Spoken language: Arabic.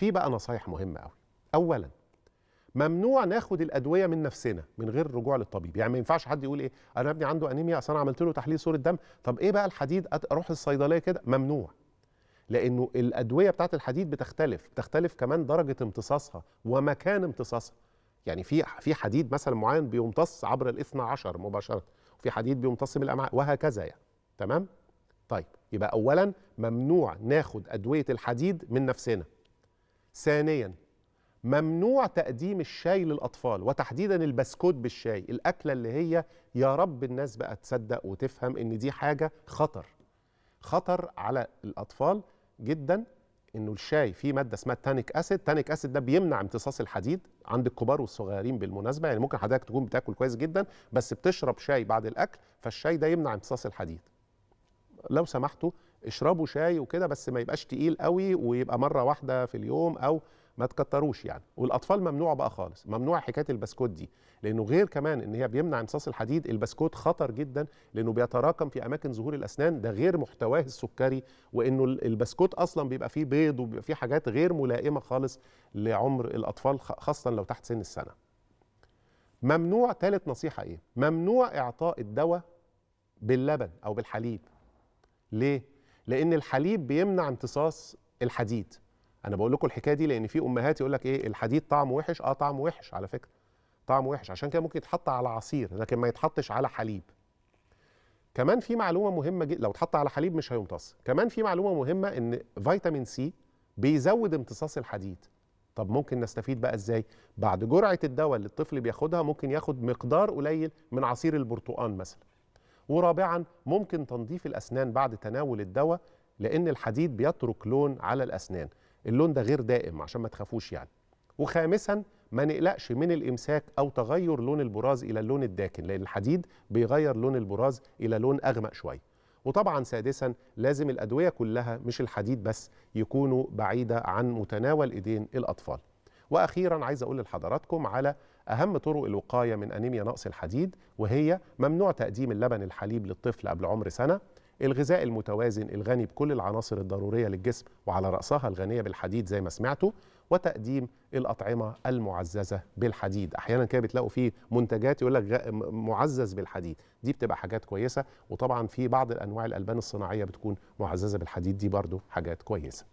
في بقى نصايح مهمه قوي اولا ممنوع ناخد الادويه من نفسنا من غير رجوع للطبيب يعني ما ينفعش حد يقول ايه انا ابني عنده انيميا اصل انا عملت له تحليل صوره دم طب ايه بقى الحديد اروح الصيدليه كده ممنوع لانه الادويه بتاعه الحديد بتختلف بتختلف كمان درجه امتصاصها ومكان امتصاصها يعني في في حديد مثلا معين بيمتص عبر الاثنى عشر مباشره وفي حديد بيمتص من الامعاء وهكذا يعني تمام طيب يبقى اولا ممنوع ناخد ادويه الحديد من نفسنا ثانيا ممنوع تقديم الشاي للأطفال وتحديدا البسكوت بالشاي الأكلة اللي هي يا رب الناس بقى تصدق وتفهم إن دي حاجة خطر خطر على الأطفال جدا إنه الشاي فيه مادة اسمها تانيك أسيد تانيك أسيد ده بيمنع امتصاص الحديد عند الكبار والصغيرين بالمناسبة يعني ممكن حضرتك تكون بتاكل كويس جدا بس بتشرب شاي بعد الأكل فالشاي ده يمنع امتصاص الحديد لو سمحتوا اشربوا شاي وكده بس ما يبقاش تقيل قوي ويبقى مره واحده في اليوم او ما تكتروش يعني والاطفال ممنوع بقى خالص ممنوع حكايه البسكوت دي لانه غير كمان ان هي بيمنع امتصاص الحديد البسكوت خطر جدا لانه بيتراكم في اماكن ظهور الاسنان ده غير محتواه السكري وانه البسكوت اصلا بيبقى فيه بيض وبيبقى فيه حاجات غير ملائمه خالص لعمر الاطفال خاصه لو تحت سن السنه ممنوع ثالث نصيحه ايه ممنوع اعطاء الدواء باللبن او بالحليب ليه لان الحليب بيمنع امتصاص الحديد انا بقول لكم الحكايه دي لان في امهات يقول لك ايه الحديد طعمه وحش اه طعمه وحش على فكره طعمه وحش عشان كده ممكن يتحط على عصير لكن ما يتحطش على حليب كمان في معلومه مهمه جدا لو اتحط على حليب مش هيمتص كمان في معلومه مهمه ان فيتامين سي بيزود امتصاص الحديد طب ممكن نستفيد بقى ازاي بعد جرعه الدواء اللي الطفل بياخدها ممكن ياخد مقدار قليل من عصير البرتقال مثلا ورابعا ممكن تنظيف الأسنان بعد تناول الدواء لأن الحديد بيترك لون على الأسنان اللون ده غير دائم عشان ما تخافوش يعني وخامسا ما نقلقش من الإمساك أو تغير لون البراز إلى اللون الداكن لأن الحديد بيغير لون البراز إلى لون أغمق شوية وطبعا سادسا لازم الأدوية كلها مش الحديد بس يكونوا بعيدة عن متناول إيدين الأطفال واخيرا عايز اقول لحضراتكم على اهم طرق الوقايه من انيميا نقص الحديد وهي ممنوع تقديم اللبن الحليب للطفل قبل عمر سنه الغذاء المتوازن الغني بكل العناصر الضروريه للجسم وعلى راسها الغنيه بالحديد زي ما سمعتوا وتقديم الاطعمه المعززه بالحديد احيانا كده بتلاقوا فيه منتجات يقول لك معزز بالحديد دي بتبقى حاجات كويسه وطبعا في بعض الانواع الالبان الصناعيه بتكون معززه بالحديد دي برضو حاجات كويسه